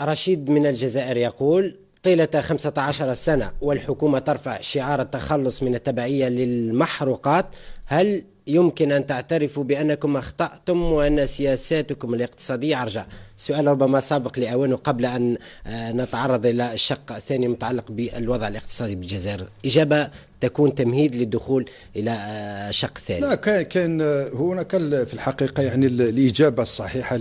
رشيد من الجزائر يقول طيلة 15 سنة والحكومة ترفع شعار التخلص من التبعية للمحروقات هل يمكن أن تعترفوا بأنكم أخطأتم وأن سياساتكم الاقتصادية عرجة سؤال ربما سابق لأوانه قبل أن آه، نتعرض إلى الشق الثاني المتعلق بالوضع الاقتصادي بالجزائر إجابة تكون تمهيد للدخول إلى آه، شق ثاني لا كان آه، هناك في الحقيقة يعني الإجابة الصحيحة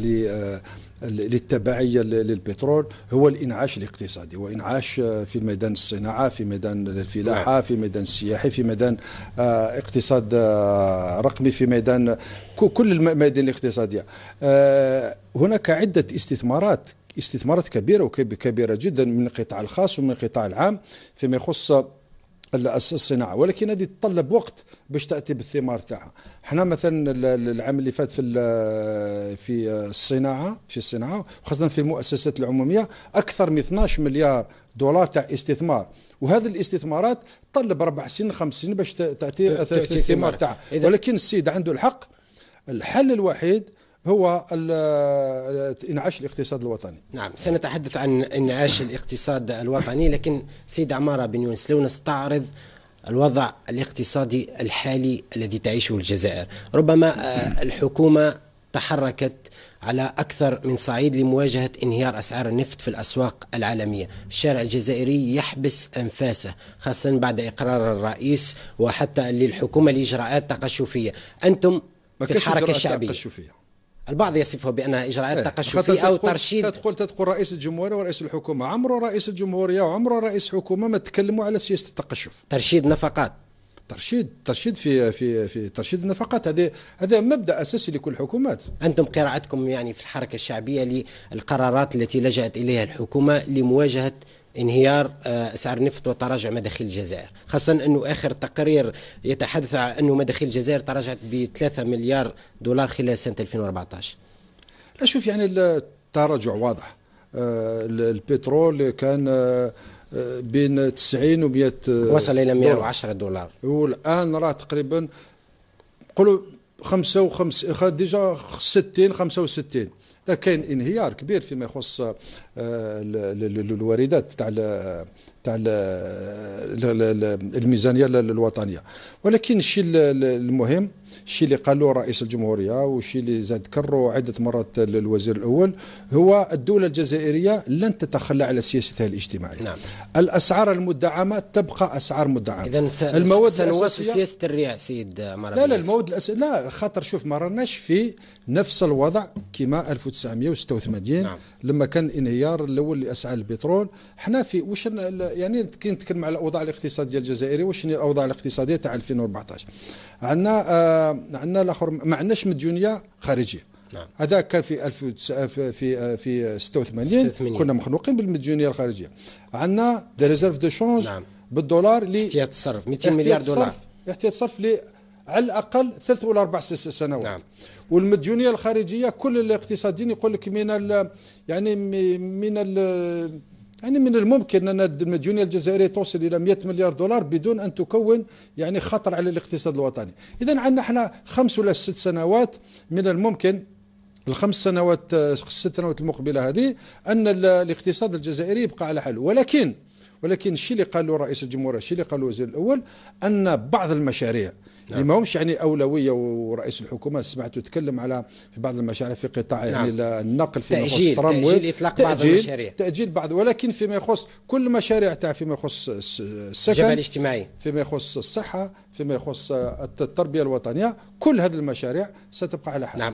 للتبعية للبترول هو الإنعاش الاقتصادي وإنعاش آه، في ميدان الصناعة في ميدان الفلاحة نعم. في ميدان السياحي في ميدان آه، اقتصاد آه، رقمي في ميدان كل الميادين الاقتصادية هناك عدة استثمارات استثمارات كبيرة وكبيرة جدا من القطاع الخاص ومن القطاع العام فيما يخص الصناعه ولكن هذه تطلب وقت باش تاتي بالثمار تاعها حنا مثلا العام اللي فات في في الصناعه في الصناعه وخاصه في المؤسسات العموميه اكثر من 12 مليار دولار تاع استثمار وهذه الاستثمارات تطلب اربع سنين خمس سنين باش تاتي الثمار تاعها ولكن السيد عنده الحق الحل الوحيد هو آه، انعاش الاقتصاد الوطني نعم سنتحدث عن انعاش الاقتصاد الوطني لكن سيد عمارة بن يونس لو نستعرض الوضع الاقتصادي الحالي الذي تعيشه الجزائر ربما آه، الحكومة تحركت على أكثر من صعيد لمواجهة انهيار أسعار النفط في الأسواق العالمية الشارع الجزائري يحبس أنفاسه خاصة بعد إقرار الرئيس وحتى للحكومة لإجراءات تقشفية أنتم في الحركة الشعبية تقشفية. البعض يصفه بانها اجراءات إيه. تقشفيه او ترشيد تدخل تدخل رئيس الجمهوريه ورئيس الحكومه عمره رئيس الجمهوريه وعمره رئيس حكومه ما تكلموا على سياسه التقشف ترشيد نفقات ترشيد ترشيد في في في ترشيد النفقات هذا هذا مبدا اساسي لكل الحكومات انتم قراءتكم يعني في الحركه الشعبيه للقرارات التي لجات اليها الحكومه لمواجهه انهيار اسعار آه، النفط وتراجع مداخيل الجزائر خاصه انه اخر تقرير يتحدث عن انه مداخيل الجزائر تراجعت ب 3 مليار دولار خلال سنه 2014 لا شوف يعني التراجع واضح آه، البترول كان آه، بين 90 و 100 وصل الى 110 دولار والان راه تقريبا نقولوا 55 ديجا 60 65 كاين انهيار كبير فيما يخص آه، الواردات تاع تاع الميزانيه الوطنيه ولكن الشيء المهم الشيء اللي قالوه رئيس الجمهوريه والشيء اللي زاد كروا عده مرات الوزير الاول هو الدوله الجزائريه لن تتخلى على سياستها الاجتماعيه نعم. الاسعار المدعمه تبقى اسعار مدعمه اذا س... المواد سنواصل سياسه الرياء سيد مرابيس لا لا المواد الأس... لا خاطر شوف ما راناش في نفس الوضع كما 1986 نعم. لما كان انهيار الاول لاسعار البترول حنا في واش يعني كي نتكلم على الاوضاع الاقتصاديه الجزائريه واش الاوضاع الاقتصاديه تاع 2014 عندنا آه عندنا الاخر ما عندناش مديونيه خارجيه نعم. هذا كان في 1900 في في 86 كنا مخنوقين بالمديونيه الخارجيه عندنا دي ريزيرف دو شونج نعم. بالدولار ل احتياط الصرف 200 مليار دولار احتياط الصرف ل على الاقل ثلاث ولا اربع سنوات نعم. والمديونيه الخارجيه كل الاقتصاديين يقول لك من يعني من يعني من الممكن أن المديونية الجزائرية توصل إلى 100 مليار دولار بدون أن تكون يعني خطر على الاقتصاد الوطني إذا عندنا احنا خمس ولا ست سنوات من الممكن الخمس سنوات الست سنوات المقبلة هذه أن الاقتصاد الجزائري يبقى على حاله ولكن ولكن الشيء اللي قاله رئيس الجمهوريه الشيء اللي قاله الوزير الاول ان بعض المشاريع نعم. اللي ماهمش يعني اولويه ورئيس الحكومه سمعته يتكلم على في بعض المشاريع في قطاع يعني نعم. يعني النقل في تأجيل تأجيل إطلاق تأجيل بعض المشاريع تأجيل بعض ولكن فيما يخص كل المشاريع تاع فيما يخص السكن الجبهه الاجتماعي فيما يخص الصحه فيما يخص التربيه الوطنيه كل هذه المشاريع ستبقى على حال نعم.